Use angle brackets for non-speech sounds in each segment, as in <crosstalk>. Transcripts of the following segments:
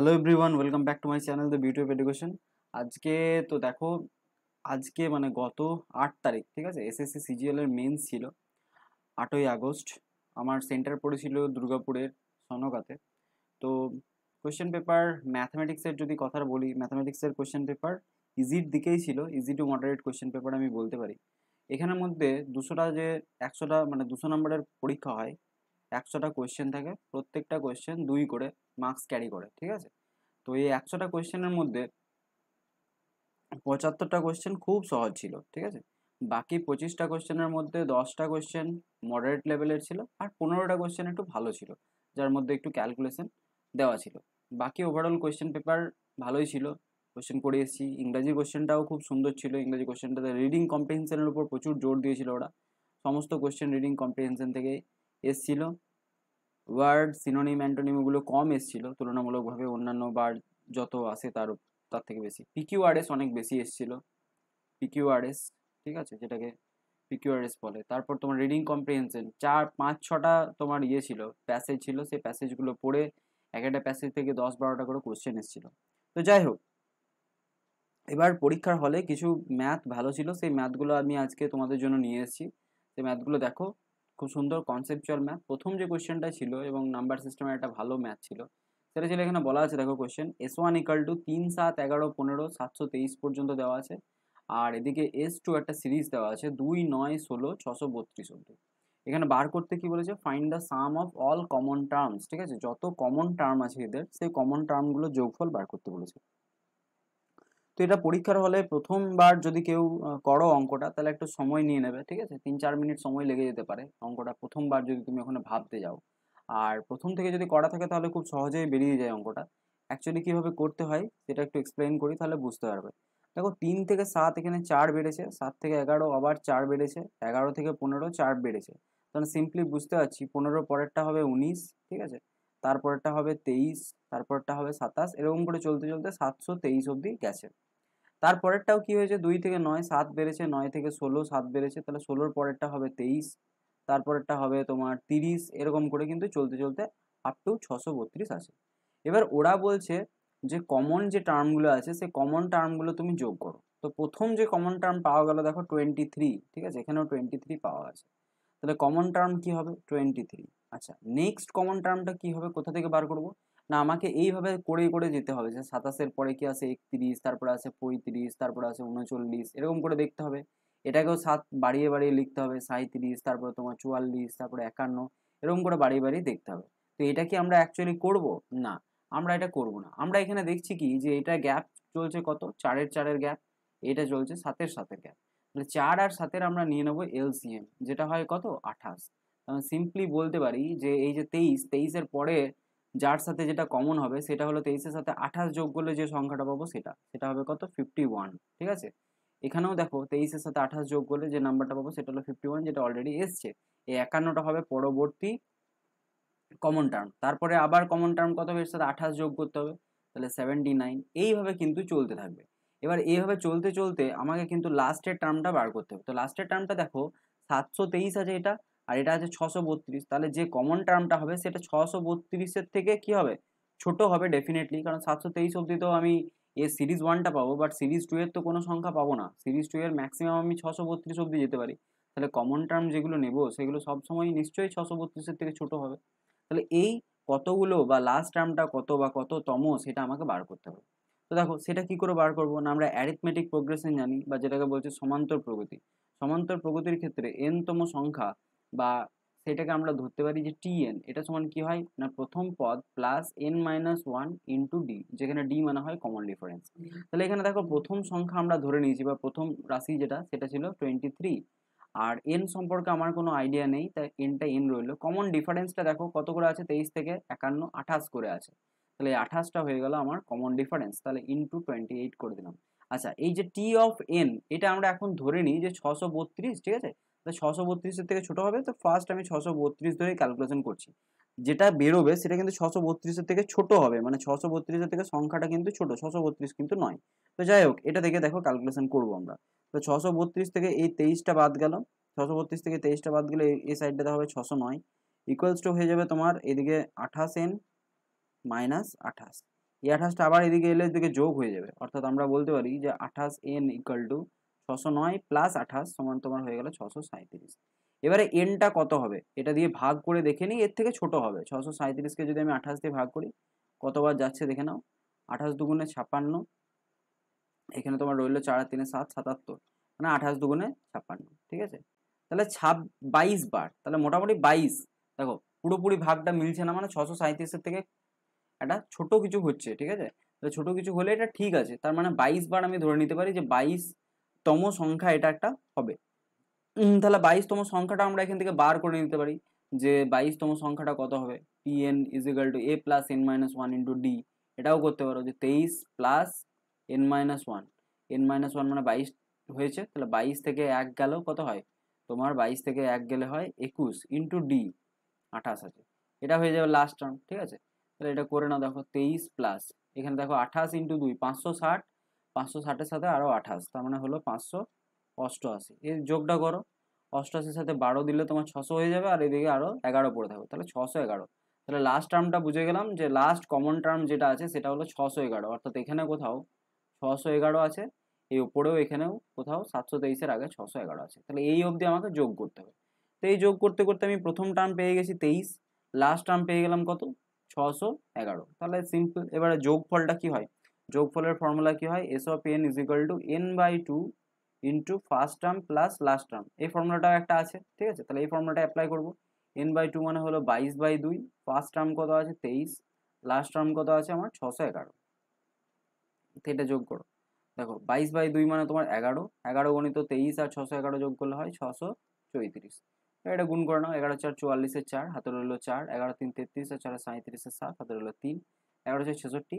Hello everyone welcome back to my channel the beauty of education আজকে তো দেখো আজকে মানে গত আট তারিখ ঠিক আছে এসএসসি সিজিএলের মেন ছিল আটই আগস্ট আমার সেন্টার পড়েছিল দুর্গাপুরের সনকাতে তো কোয়েশ্চেন পেপার ম্যাথামেটিক্সের যদি কথা বলি ম্যাথামেটিক্সের কোয়েশ্চেন পেপার ইজির দিকেই ছিল easy to moderate question paper আমি বলতে পারি এখানের মধ্যে দুশোটা যে একশোটা মানে দুশো নম্বরের পরীক্ষা হয় একশোটা কোয়েশ্চেন থাকে প্রত্যেকটা কোয়েশ্চেন দুই করে মার্কস ক্যারি করে ঠিক আছে তো এই একশোটা কোয়েশ্চেনের মধ্যে পঁচাত্তরটা কোয়েশ্চেন খুব সহজ ছিল ঠিক আছে বাকি পঁচিশটা কোয়েশ্চেনের মধ্যে দশটা কোয়েশ্চেন মডারেট লেভেলের ছিল আর পনেরোটা কোয়েশ্চেন একটু ভালো ছিল যার মধ্যে একটু ক্যালকুলেশন দেওয়া ছিল বাকি ওভারঅল কোয়েশ্চেন পেপার ভালোই ছিল কোয়েশ্চেন করে এসেছি ইংরাজি কোয়েশ্চেনটাও খুব সুন্দর ছিল ইংরাজি কোয়েশ্চেনটাতে রিডিং কম্পিহেনশনের উপর প্রচুর জোর দিয়েছিল ওরা সমস্ত কোয়েশ্চেন রিডিং কম্পিহেনশন থেকে এসছিলো ওয়ার্ড সিনোনিম অ্যান্টোনিমগুলো কম এসেছিল তুলনামূলকভাবে অন্যান্য বার যত আসে তার তার থেকে বেশি পিকিউআরএস অনেক বেশি এসেছিলো পিকিউআরএস ঠিক আছে যেটাকে পিকিউআরএস বলে তারপর তোমার রিডিং কম্প্রিহেনশন চার পাঁচ ছটা তোমার ইয়ে ছিল প্যাসেজ ছিল সেই প্যাসেজগুলো পড়ে এক একটা প্যাসেজ থেকে দশ বারোটা করে কোশ্চেন এসেছিল তো যাই হোক এবার পরীক্ষার হলে কিছু ম্যাথ ভালো ছিল সেই ম্যাথগুলো আমি আজকে তোমাদের জন্য নিয়ে এসেছি সেই ম্যাথগুলো দেখো খুব সুন্দর কনসেপচুয়াল ম্যাথ প্রথম যে কোয়েশ্চেনটা ছিল এবং নাম্বার সিস্টেমের একটা ভালো ম্যাথ ছিল সেটা ছিল এখানে বলা আছে দেখো question S one equal to তিন সাত এগারো পনেরো সাতশো তেইশ পর্যন্ত দেওয়া আছে আর এদিকে এস টু একটা সিরিজ দেওয়া আছে দুই নয় ষোলো ছশো বত্রিশ অব্দি এখানে বার করতে কি বলেছে find the sum of all common terms ঠিক আছে যত কমন টার্ম আছে এদের সেই কমন টার্মগুলো যোগফল বার করতে বলেছে তো এটা পরীক্ষার হলে প্রথমবার যদি কেউ করো অঙ্কটা তাহলে একটু সময় নিয়ে নেবে ঠিক আছে তিন চার মিনিট সময় লেগে যেতে পারে অঙ্কটা প্রথমবার যদি তুমি ওখানে ভাবতে যাও আর প্রথম থেকে যদি করা থাকে তাহলে খুব সহজেই বেরিয়ে যায় অঙ্কটা অ্যাকচুয়ালি কীভাবে করতে হয় সেটা একটু এক্সপ্লেন করি তাহলে বুঝতে পারবে দেখো তিন থেকে সাত এখানে চার বেড়েছে সাত থেকে এগারো আবার চার বেড়েছে এগারো থেকে পনেরো চার বেড়েছে তাহলে সিম্পলি বুঝতে পারছি পনেরো পরেরটা হবে উনিশ ঠিক আছে তারপরটা হবে তেইশ তারপরটা হবে সাতাশ এরকম করে চলতে চলতে সাতশো তেইশ অবধি গেছে তারপরেরটাও কি হয়েছে দুই থেকে নয় সাত বেড়েছে নয় থেকে ষোলো সাত বেড়েছে তাহলে ষোলোর পরেরটা হবে তেইশ তারপরেরটা হবে তোমার তিরিশ এরকম করে কিন্তু চলতে চলতে আপ টু ছশো বত্রিশ আছে এবার ওরা বলছে যে কমন যে টার্মগুলো আছে সে কমন টার্মগুলো তুমি যোগ করো তো প্রথম যে কমন টার্ম পাওয়া গেল দেখো টোয়েন্টি থ্রি ঠিক আছে এখানেও টোয়েন্টি থ্রি পাওয়া আছে তাহলে কমন টার্ম কি হবে টোয়েন্টি থ্রি আচ্ছা নেক্সট কমন টার্মটা কি হবে কোথা থেকে বার করব না আমাকে এইভাবে করে করে যেতে হবে যে সাতাশের পরে কি আছে একত্রিশ তারপরে আছে পঁয়ত্রিশ তারপরে আছে উনচল্লিশ এরকম করে দেখতে হবে এটাকেও সাত বাড়িয়ে বাড়িয়ে লিখতে হবে সাঁত্রিশ তারপরে তোমার চুয়াল্লিশ তারপরে একান্ন এরকম করে বাড়িয়ে বাড়িয়ে দেখতে হবে তো এটা কি আমরা অ্যাকচুয়ালি করব না আমরা এটা করব না আমরা এখানে দেখছি কি যে এটা গ্যাপ চলছে কত চারের চারের গ্যাপ এটা চলছে সাতের সাতের গ্যাপ মানে চার আর সাতের আমরা নিয়ে নেবো এলসিএম যেটা হয় কত আঠাশ তাহলে সিম্পলি বলতে পারি যে এই যে তেইশ তেইশের পরে যার সাথে যেটা কমন হবে সেটা হলো তেইশের সাথে আঠাশ যোগ করলে যে সংখ্যাটা পাবো সেটা সেটা হবে কত ফিফটি ওয়ান ঠিক আছে এখানেও দেখো তেইশের সাথে আঠাশ যোগ করলে যে নাম্বারটা পাবো সেটা হলো ফিফটি ওয়ান যেটা অলরেডি এসছে এই একান্নটা হবে পরবর্তী কমন টার্ম তারপরে আবার কমন টার্ম কত হবে এর সাথে আঠাশ যোগ করতে হবে তাহলে সেভেন্টি নাইন এইভাবে কিন্তু চলতে থাকবে এবার এইভাবে চলতে চলতে আমাকে কিন্তু লাস্টের টার্মটা বার করতে হবে তো লাস্টের টার্মটা দেখো সাতশো তেইশ আছে এটা আর এটা আছে ছশো বত্রিশ তাহলে যে কমন টার্মটা হবে সেটা ছশো বত্রিশের থেকে কি হবে ছোট হবে ডেফিনেটলি কারণ সাতশো তেইশ অবধি তো আমি এ সিরিজ ওয়ানটা পাবো বাট সিরিজ টু এর তো কোনো সংখ্যা পাবো না সিরিজ টু এর ম্যাক্সিমাম আমি ছশো বত্রিশ অবধি যেতে পারি তাহলে কমন টার্ম যেগুলো নেব সেগুলো সবসময় নিশ্চয়ই ছশো বত্রিশের থেকে ছোট হবে তাহলে এই কতগুলো বা লাস্ট টার্মটা কত বা কত তম সেটা আমাকে বার করতে হবে তো দেখো সেটা কি করে বার করবো না আমরা অ্যারিথমেটিক প্রোগ্রেশন জানি বা যেটাকে বলছি সমান্তর প্রগতি সমান্তর প্রগতির ক্ষেত্রে এনতম সংখ্যা বা সেটাকে আমরা ধরতে পারি যে টি এন এটা সমান কি হয় না প্রথম পদ plus n minus one into d যেখানে ডি মানে হয় কমন ডিফারেন্স তাহলে এখানে দেখো প্রথম সংখ্যা আমরা ধরে নিয়েছি বা প্রথম রাশি যেটা সেটা ছিল টোয়েন্টি থ্রি আর এন সম্পর্কে আমার কোনো আইডিয়া নেই তাই এনটা এন রইলো কমন ডিফারেন্সটা দেখো কত করে আছে তেইশ থেকে একান্ন আঠাশ করে আছে তাহলে আঠাশটা হয়ে গেল আমার কমন ডিফারেন্স তাহলে ইন্টু টোয়েন্টি এইট করে দিলাম আচ্ছা এই যে টি অফ এন এটা আমরা এখন ধরে নিই যে ছশো বত্রিশ ঠিক আছে মানে ছশো বত্রিশের থেকে ছোটো হবে তো ফার্স্ট আমি ছশো বত্রিশ ধরে ক্যালকুলেশন করছি যেটা বেরোবে সেটা কিন্তু ছশো বত্রিশের থেকে ছোট হবে মানে ছশো বত্রিশের থেকে সংখ্যাটা কিন্তু ছোট ছশো বত্রিশ কিন্তু নয় তো যাই হোক এটা থেকে দেখো ক্যালকুলেশন করবো আমরা তো ছশো বত্রিশ থেকে এই তেইশটা বাদ গেল ছশো বত্রিশ থেকে তেইশটা বাদ গেলে এই সাইডটাতে হবে ছশো নয় ইকুয়ালস টু হয়ে যাবে তোমার এদিকে আঠাশ এন মাইনাস আঠাশ এই আঠাশটা আবার এদিকে এলে এদিকে যোগ হয়ে যাবে অর্থাৎ আমরা বলতে পারি যে আঠাশ এন ইকুয়াল টু ছশো নয় প্লাস আঠাশ সমান তোমার হয়ে গেল ছশো সাঁত্রিশ এবারে এনটা কত হবে এটা দিয়ে ভাগ করে দেখে নিই এর থেকে ছোট হবে ছশো সাঁত্রিশকে যদি আমি আঠাশ দিয়ে ভাগ করি কতবার যাচ্ছে দেখে নাও আঠাশ দুগুণে ছাপ্পান্ন এখানে তোমার রইল চার তিনে সাত সাতাত্তর মানে আঠাশ দুগুণে ছাপ্পান্ন ঠিক আছে তাহলে ছাপ বাইশ বার তাহলে মোটামুটি বাইশ দেখো পুরোপুরি ভাগটা মিলছে না মানে ছশো সাঁত্রিশের থেকে একটা ছোট কিছু হচ্ছে ঠিক আছে তাহলে ছোটো কিছু হলে এটা ঠিক আছে তার মানে বাইশ বার আমি ধরে নিতে পারি যে বাইশ তম সংখ্যা এটা একটা হবে তাহলে বাইশতম সংখ্যাটা আমরা এখান থেকে বার করে নিতে পারি যে বাইশতম সংখ্যাটা কত হবে p n is equal to a plus n minus one into d এটাও করতে পারো যে তেইশ plus n minus one n minus one মানে বাইশ হয়েছে তাহলে বাইশ থেকে এক গেল কত হয় তোমার বাইশ থেকে এক গেলে হয় একুশ ইন্টু ডি আঠাশ আছে এটা হয়ে যাবে লাস্ট টার্ম ঠিক আছে তাহলে এটা করে নাও দেখো তেইশ প্লাস এখানে দেখো আঠাশ ইন্টু দুই পাঁচশো ষাট পাঁচশো ষাটের সাথে আরও আঠাশ তার মানে হলো পাঁচশো অষ্টআশি এর যোগটা করো অষ্টআশির সাথে বারো দিলে তোমার ছশো হয়ে যাবে আর এদিকে আরও এগারো পড়ে থাকবে তাহলে ছশো এগারো তাহলে লাস্ট টার্মটা বুঝে গেলাম যে লাস্ট কমন টার্ম যেটা আছে সেটা হলো ছশো এগারো অর্থাৎ এখানে কোথাও ছশো এগারো আছে এই উপরেও এখানেও কোথাও সাতশো তেইশের আগে ছশো এগারো আছে তাহলে এই অবধি আমাকে যোগ করতে হবে তো এই যোগ করতে করতে আমি প্রথম টার্ম পেয়ে গেছি তেইশ লাস্ট টার্ম পেয়ে গেলাম কত ছশো এগারো তাহলে সিম্পল এবারে যোগফলটা কি হয় যোগফলের ফর্মুলা কি হয় S of n is equal to n by two into first term plus last term এই ফর্মুলাটাও একটা আছে ঠিক আছে তাহলে এই ফর্মুলাটা অ্যাপ্লাই করবো এন বাই টু মানে হলো বাইশ বাই দুই ফার্স্ট টার্ম কত আছে তেইশ লাস্ট টার্ম কত আছে আমার ছশো এগারো এটা যোগ করো দেখো বাইশ বাই দুই মানে তোমার এগারো এগারো গণিত তেইশ আর ছশো এগারো যোগ করলে হয় ছশো চৌত্রিশ এটা গুণ করে নাও এগারো চার চুয়াল্লিশের চার হাতে রইলো চার এগারো তিন তেত্রিশ আর চার সাঁত্রিশের সাত হাতে রইলো তিন এগারো চার ছেষট্টি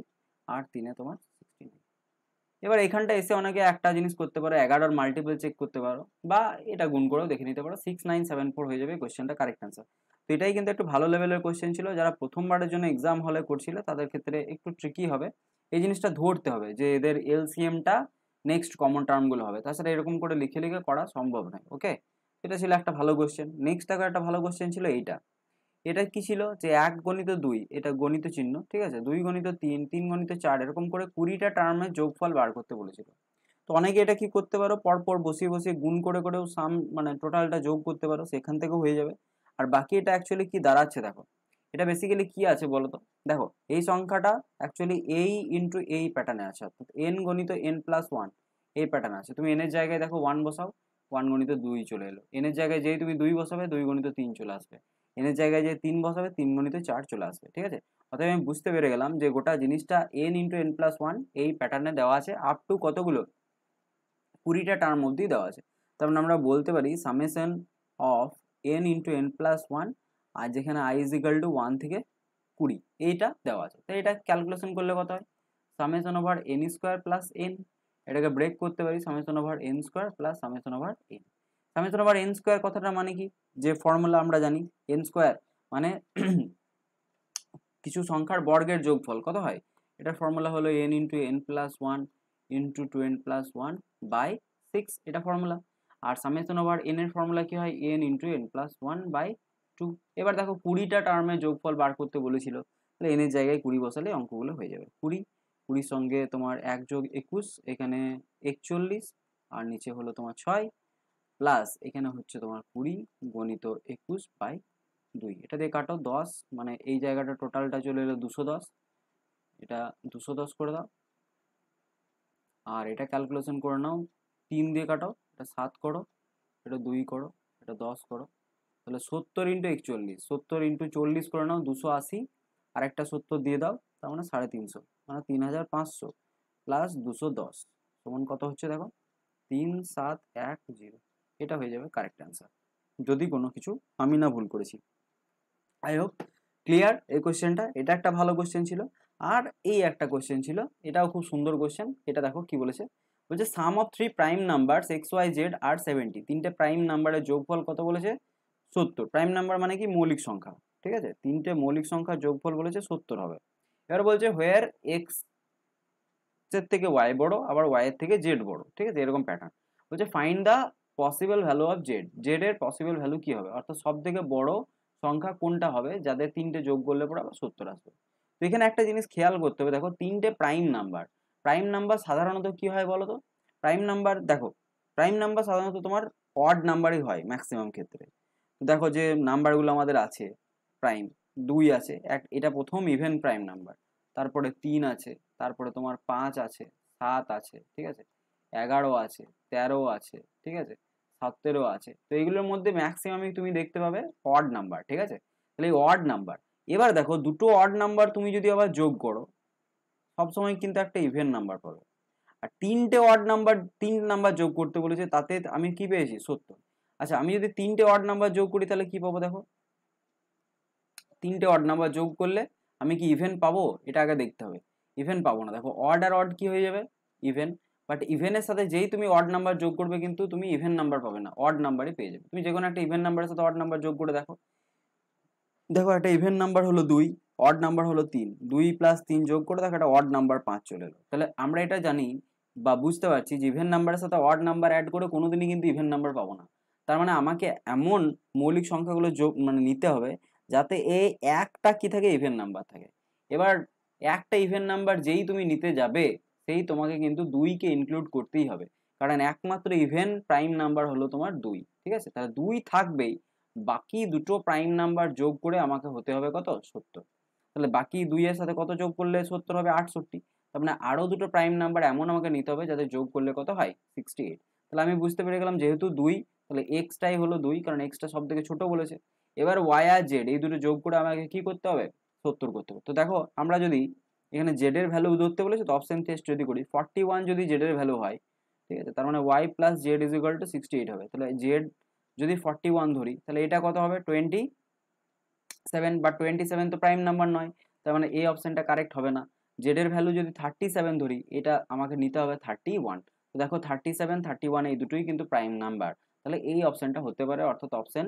আর তিনে তোমার এবার এখানটা এসে অনেকে একটা জিনিস করতে পারো এগারোর মাল্টিপল চেক করতে পারো বা এটা গুণ করেও দেখে নিতে পারো সিক্স নাইন সেভেন ফোর হয়ে যাবে কোয়েশ্চেনটা কারেক্ট অ্যান্সার তো এটাই কিন্তু একটু ভালো লেভেলের কোয়েশ্চেন ছিল যারা প্রথমবারের জন্য এক্সাম হলে করছিল তাদের ক্ষেত্রে একটু ট্রিকি হবে এই জিনিসটা ধরতে হবে যে এদের এলসিএমটা নেক্সট কমন টার্মগুলো হবে তাছাড়া এরকম করে লিখে লিখে করা সম্ভব নয় ওকে এটা ছিল একটা ভালো কোয়েশ্চেন নেক্সট একটা ভালো কোয়েশ্চেন ছিল এইটা এটা কি ছিল যে এক গণিত দুই এটা গণিত চিহ্ন ঠিক আছে দুই গণিত তিন তিন গণিত চার এরকম করে কুড়িটা টার্মে যোগফল বার করতে বলেছিল তো অনেকে এটা কি করতে পারো পরপর বসিয়ে বসিয়ে গুণ করে করেও সাম মানে টোটালটা যোগ করতে পারো সেখান থেকেও হয়ে যাবে আর বাকি এটা অ্যাকচুয়ালি কি দাঁড়াচ্ছে দেখো এটা বেসিক্যালি কি আছে বলো তো দেখো এই সংখ্যাটা অ্যাকচুয়ালি এই ইন্টু এই প্যাটার্নে আছে অর্থাৎ এন গণিত এন প্লাস ওয়ান এই প্যাটার্ন আছে তুমি এনের জায়গায় দেখো ওয়ান বসাও ওয়ান গণিত দুই চলে এলো এনের জায়গায় যেই তুমি দুই বসাবে দুই গণিত তিন চলে আসবে এনের জায়গায় যে তিন বসাবে তিন গণিত চার চলে আসবে ঠিক আছে অতএব আমি বুঝতে পেরে গেলাম যে গোটা জিনিসটা n into n plus one এই প্যাটার্নে দেওয়া আছে আপ টু কতগুলো কুড়িটা টার্ম অবধি দেওয়া আছে তারপর মানে আমরা বলতে পারি summation of n into n plus one আর যেখানে i is equal to one থেকে কুড়ি এইটা দেওয়া আছে তাই এটা ক্যালকুলেশন করলে কত হয় summation over n square plus n এটাকে ব্রেক করতে পারি summation over n square plus summation over n summation over n square কথাটা মানে কি যে ফর্মুলা আমরা জানি এন স্কোয়ার মানে <clears throat> কিছু সংখ্যার বর্গের যোগফল কত হয় এটার ফর্মুলা হলো n into n plus one into two n plus one by six এটা ফর্মুলা আর সামেশন ওভার এন এর ফর্মুলা কি হয় n into n plus one by two এবার দেখো কুড়িটা টার্মে যোগফল বার করতে বলেছিল তাহলে এনের জায়গায় কুড়ি বসালে অঙ্কগুলো হয়ে যাবে কুড়ি কুড়ির সঙ্গে তোমার এক যোগ একুশ এখানে একচল্লিশ আর নিচে হলো তোমার ছয় প্লাস এখানে হচ্ছে তোমার কুড়ি গণিত একুশ বাই দুই এটা দিয়ে কাটো দশ মানে এই জায়গাটা টোটালটা চলে এলো দুশো দশ এটা দুশো দশ করে দাও আর এটা ক্যালকুলেশন করে নাও তিন দিয়ে কাটাও এটা সাত করো এটা দুই করো এটা দশ করো তাহলে সত্তর ইন্টু একচল্লিশ সত্তর ইন্টু চল্লিশ করে নাও দুশো আশি আর একটা সত্তর দিয়ে দাও তার মানে সাড়ে তিনশো মানে তিন হাজার পাঁচশো প্লাস দুশো দশ সমান কত হচ্ছে দেখো তিন সাত এক জিরো এটা হয়ে যাবে কারেক্ট অ্যান্সার যদি কোনো কিছু আমি না ভুল করেছি আই হোপ ক্লিয়ার এই কোয়েশ্চেনটা এটা একটা ভালো কোয়েশ্চেন ছিল আর এই একটা কোয়েশ্চেন ছিল এটাও খুব সুন্দর কোয়েশ্চেন এটা দেখো কি বলেছে বলছে sum of three prime number x y z আর সেভেন্টি তিনটে প্রাইম নাম্বারের যোগফল কত বলেছে সত্তর প্রাইম নাম্বার মানে কি মৌলিক সংখ্যা ঠিক আছে তিনটে মৌলিক সংখ্যা যোগফল বলেছে সত্তর হবে এবার বলছে হোয়ার এক্স এর থেকে ওয়াই বড় আবার ওয়াই এর থেকে জেড বড় ঠিক আছে এরকম প্যাটার্ন বলছে find the possible value of z z এর পসিবল ভ্যালু কি হবে অর্থাৎ সব থেকে বড় সংখ্যা কোনটা হবে যাদের তিনটে যোগ করলে পরে আবার সত্তর আসবে তো এখানে একটা জিনিস খেয়াল করতে হবে দেখো তিনটে প্রাইম নাম্বার প্রাইম নাম্বার সাধারণত কি হয় বলতো প্রাইম নাম্বার দেখো প্রাইম নাম্বার সাধারণত তোমার অড নাম্বারই হয় ম্যাক্সিমাম ক্ষেত্রে দেখো যে নাম্বারগুলো আমাদের আছে প্রাইম দুই আছে এক এটা প্রথম ইভেন প্রাইম নাম্বার তারপরে তিন আছে তারপরে তোমার পাঁচ আছে সাত আছে ঠিক আছে এগারো আছে তেরো আছে ঠিক আছে সত্তেরো আছে তো এগুলোর মধ্যে ম্যাক্সিমামই তুমি দেখতে পাবে অড নাম্বার ঠিক আছে তাহলে এই অড নাম্বার এবার দেখো দুটো অড নাম্বার তুমি যদি আবার যোগ করো সবসময় কিন্তু একটা ইভেন্ট নাম্বার পাবে আর তিনটে অড নাম্বার তিন নাম্বার যোগ করতে বলেছে তাতে আমি কি পেয়েছি সত্য আচ্ছা আমি যদি তিনটে অড নাম্বার যোগ করি তাহলে কি পাবো দেখো তিনটে অড নাম্বার যোগ করলে আমি কি ইভেন্ট পাবো এটা আগে দেখতে হবে ইভেন পাবো না দেখো অড আর অড কি হয়ে যাবে ইভেন বাট ইভেনের সাথে যেই তুমি অড নাম্বার যোগ করবে কিন্তু তুমি ইভেন নাম্বার পাবে না অড নাম্বারই পেয়ে যাবে তুমি যে কোনো একটা ইভেন নাম্বারের সাথে অড নাম্বার যোগ করে দেখো দেখো একটা ইভেন নাম্বার হলো দুই অড নাম্বার হলো তিন দুই প্লাস তিন যোগ করে দেখো একটা অড নাম্বার পাঁচ চলে এলো তাহলে আমরা এটা জানি বা বুঝতে পারছি যে ইভেন নাম্বারের সাথে অড নাম্বার অ্যাড করে কোনো দিনই কিন্তু ইভেন নাম্বার পাবো না তার মানে আমাকে এমন মৌলিক সংখ্যাগুলো যোগ মানে নিতে হবে যাতে এ একটা কি থাকে ইভেন নাম্বার থাকে এবার একটা ইভেন নাম্বার যেই তুমি নিতে যাবে সেই তোমাকে কিন্তু দুইকে ইনক্লুড করতেই হবে কারণ একমাত্র ইভেন প্রাইম নাম্বার হলো তোমার দুই ঠিক আছে তাহলে দুই থাকবেই বাকি দুটো প্রাইম নাম্বার যোগ করে আমাকে হতে হবে কত সত্তর তাহলে বাকি দুইয়ের সাথে কত যোগ করলে সত্তর হবে আটষট্টি তার মানে আরও দুটো প্রাইম নাম্বার এমন আমাকে নিতে হবে যাতে যোগ করলে কত হয় সিক্সটি এইট তাহলে আমি বুঝতে পেরে গেলাম যেহেতু দুই তাহলে এক্সটাই হলো দুই কারণ এক্সটা সব থেকে ছোটো বলেছে এবার ওয়াই আর জেড এই দুটো যোগ করে আমাকে কি করতে হবে সত্তর করতে হবে তো দেখো আমরা যদি এখানে জেডের ভ্যালু ধরতে বলেছে তো অপশন টেস্ট যদি করি ফর্টি ওয়ান যদি জেডের ভ্যালু হয় ঠিক আছে তার মানে y plus z is equal to sixty eight হবে তাহলে জেড যদি ফর্টি ওয়ান ধরি তাহলে এটা কত হবে টোয়েন্টি সেভেন বা টোয়েন্টি সেভেন তো প্রাইম নাম্বার নয় তার মানে এই অপশানটা কারেক্ট হবে না জেডের ভ্যালু যদি থার্টি সেভেন ধরি এটা আমাকে নিতে হবে থার্টি ওয়ান তো দেখো থার্টি সেভেন থার্টি ওয়ান এই দুটোই কিন্তু প্রাইম নাম্বার তাহলে এই অপশানটা হতে পারে অর্থাৎ অপশান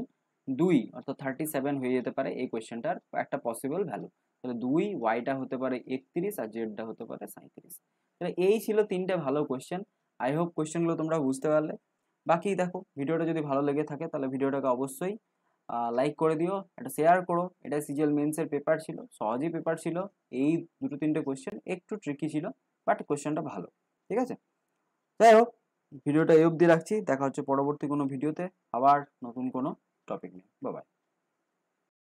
দুই অর্থাৎ থার্টি সেভেন হয়ে যেতে পারে এই কোয়েশ্চেনটার একটা পসিবল ভ্যালু তাহলে দুই ওয়াইটা হতে পারে একত্রিশ আর জেডটা হতে পারে সাঁত্রিশ তাহলে এই ছিল তিনটে ভালো কোয়েশ্চেন আই হোপ কোয়েশ্চেনগুলো তোমরা বুঝতে পারলে বাকি দেখো ভিডিওটা যদি ভালো লেগে থাকে তাহলে ভিডিওটাকে অবশ্যই লাইক করে দিও এটা শেয়ার করো এটা সিজিএল মেন্সের পেপার ছিল সহজেই পেপার ছিল এই দুটো তিনটে কোয়েশ্চেন একটু ট্রিকি ছিল বাট কোয়েশ্চেনটা ভালো ঠিক আছে যাই হোক ভিডিওটা এই অবধি রাখছি দেখা হচ্ছে পরবর্তী কোনো ভিডিওতে আবার নতুন কোনো Bye bye.